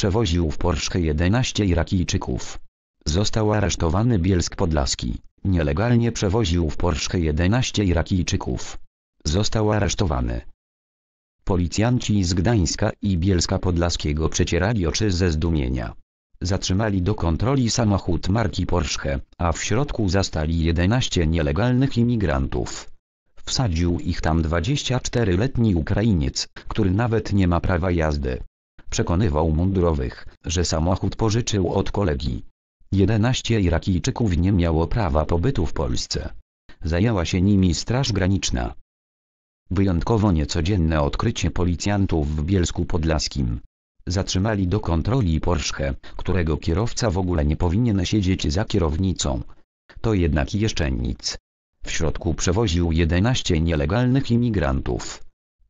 Przewoził w Porsche 11 Irakijczyków. Został aresztowany Bielsk Podlaski. Nielegalnie przewoził w Porsche 11 Irakijczyków. Został aresztowany. Policjanci z Gdańska i Bielska Podlaskiego przecierali oczy ze zdumienia. Zatrzymali do kontroli samochód marki Porsche, a w środku zastali 11 nielegalnych imigrantów. Wsadził ich tam 24-letni Ukrainiec, który nawet nie ma prawa jazdy przekonywał mundurowych, że samochód pożyczył od kolegi. 11 Irakijczyków nie miało prawa pobytu w Polsce. Zajęła się nimi Straż Graniczna. Wyjątkowo niecodzienne odkrycie policjantów w Bielsku Podlaskim. Zatrzymali do kontroli Porsche, którego kierowca w ogóle nie powinien siedzieć za kierownicą. To jednak jeszcze nic. W środku przewoził 11 nielegalnych imigrantów.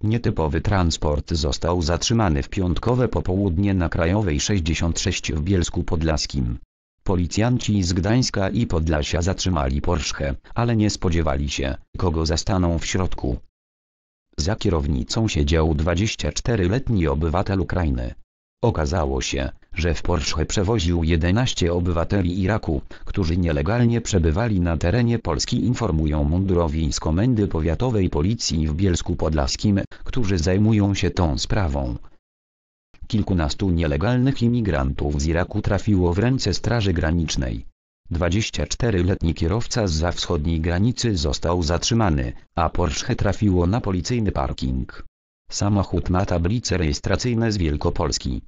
Nietypowy transport został zatrzymany w piątkowe popołudnie na Krajowej 66 w Bielsku Podlaskim. Policjanci z Gdańska i Podlasia zatrzymali Porsche, ale nie spodziewali się, kogo zastaną w środku. Za kierownicą siedział 24-letni obywatel Ukrainy. Okazało się, że w Porsche przewoził 11 obywateli Iraku, którzy nielegalnie przebywali na terenie Polski informują mundurowi z Komendy Powiatowej Policji w Bielsku Podlaskim, którzy zajmują się tą sprawą. Kilkunastu nielegalnych imigrantów z Iraku trafiło w ręce Straży Granicznej. 24-letni kierowca z za wschodniej granicy został zatrzymany, a Porsche trafiło na policyjny parking. Samochód ma tablice rejestracyjne z Wielkopolski.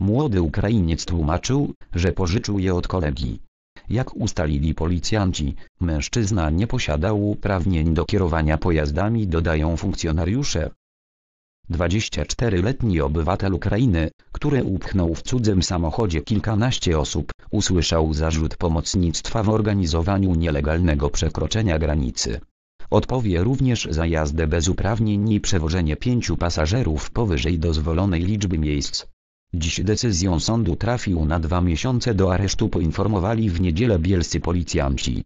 Młody Ukrainiec tłumaczył, że pożyczył je od kolegi. Jak ustalili policjanci, mężczyzna nie posiadał uprawnień do kierowania pojazdami dodają funkcjonariusze. 24-letni obywatel Ukrainy, który upchnął w cudzym samochodzie kilkanaście osób, usłyszał zarzut pomocnictwa w organizowaniu nielegalnego przekroczenia granicy. Odpowie również za jazdę bez uprawnień i przewożenie pięciu pasażerów powyżej dozwolonej liczby miejsc. Dziś decyzją sądu trafił na dwa miesiące do aresztu poinformowali w niedzielę bielscy policjanci.